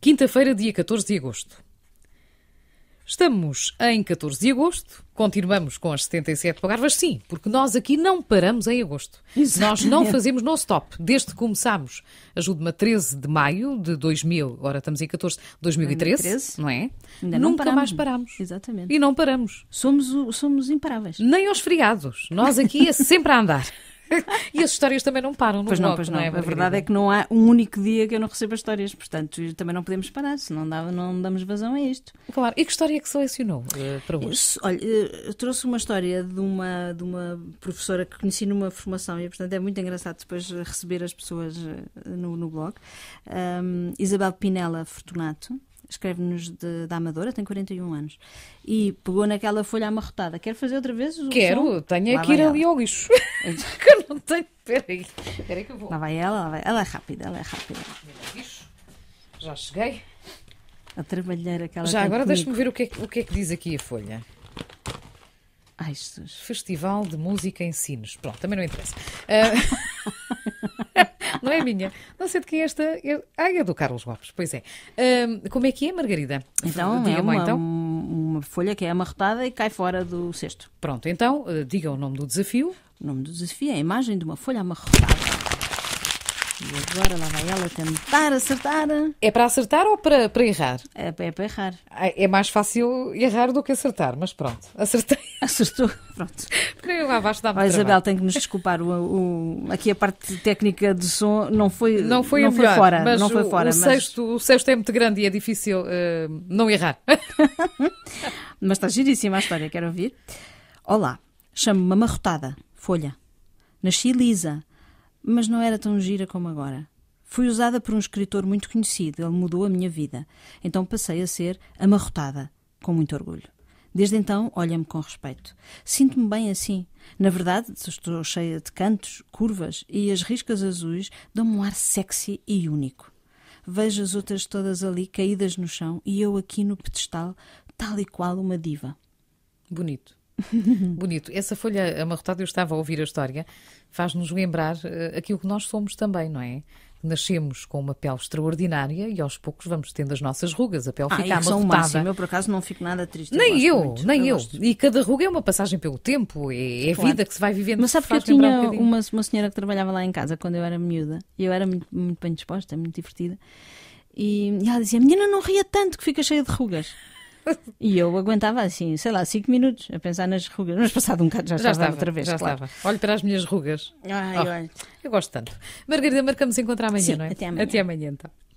Quinta-feira, dia 14 de agosto. Estamos em 14 de agosto, continuamos com as 77 pagarvas, sim, porque nós aqui não paramos em agosto. Exatamente. Nós não fazemos non-stop, desde que começámos, ajude-me, 13 de maio de 2000, agora estamos em 14, 2013, 2013. não é? Ainda Nunca não paramos. mais paramos. Exatamente. E não paramos. Somos, somos imparáveis. Nem aos feriados, nós aqui é sempre a andar. e as histórias também não param, Pois não, pois não. não é, a verdade é que não há um único dia que eu não receba histórias, portanto também não podemos parar, se não, dá, não damos vazão a isto. Claro, e que história é que selecionou uh, para hoje? Isso, olha, eu trouxe uma história de uma, de uma professora que conheci numa formação e, portanto, é muito engraçado depois receber as pessoas eh, no, no blog, um, Isabel Pinela Fortunato escreve-nos da Amadora, tem 41 anos, e pegou naquela folha amarrotada. Quer fazer outra vez? O Quero, som? tenho lá que ir ali ao lixo. Então. que eu não tenho. Peraí, peraí que eu vou. Lá vai ela, lá vai. ela é rápida, ela é rápida. Já cheguei. A trabalhar aquela Já agora deixa-me ver o que, é, o que é que diz aqui a folha. Ai, Jesus. Festival de Música em Sines. Pronto, também não interessa. Uh... Não é minha. Não sei de quem é esta. Ah, é do Carlos Lopes, pois é. Um, como é que é, Margarida? Então, diga é uma, então. uma folha que é amarrotada e cai fora do cesto. Pronto, então, eh, diga o nome do desafio. O nome do desafio é a imagem de uma folha amarrotada. E agora lá vai ela tentar acertar. É para acertar ou para, para errar? É, é para errar. Ah, é mais fácil errar do que acertar, mas pronto, acertei. Acertou, pronto. Porque eu abaixo dá oh, Isabel, tem que nos desculpar. O, o, aqui a parte técnica de som não foi, não foi, não foi melhor, fora. Mas não foi fora o, mas... sexto, o sexto é muito grande e é difícil uh, não errar. mas está giríssima a história, quero ouvir. Olá, chamo-me Amarrotada, Folha. Nasci lisa mas não era tão gira como agora. Fui usada por um escritor muito conhecido, ele mudou a minha vida. Então passei a ser amarrotada, com muito orgulho. Desde então, olha-me com respeito. Sinto-me bem assim. Na verdade, estou cheia de cantos, curvas e as riscas azuis dão-me um ar sexy e único. Vejo as outras todas ali caídas no chão e eu aqui no pedestal, tal e qual uma diva. Bonito. Bonito. Essa folha amarrotada, eu estava a ouvir a história, faz-nos lembrar eh, aquilo que nós somos também, não é? Nascemos com uma pele extraordinária e aos poucos vamos tendo as nossas rugas. A pele ah, fica amarrotada. Máximo. Eu, por acaso, não fico nada triste. Nem eu, eu nem eu. eu. E cada ruga é uma passagem pelo tempo, é, é claro. vida que se vai vivendo. Mas sabe que eu tinha um uma, uma senhora que trabalhava lá em casa quando eu era miúda e eu era muito, muito bem disposta, muito divertida. E, ela dizia: Menina, não ria tanto que fica cheia de rugas. E eu aguentava assim, sei lá, 5 minutos a pensar nas rugas. Mas passado um bocado já, já estava, outra vez, já claro. estava. Olho para as minhas rugas. Ai, oh, Eu gosto tanto. Margarida, marcamos encontrar amanhã, Sim, não é? Até amanhã. Até amanhã, então.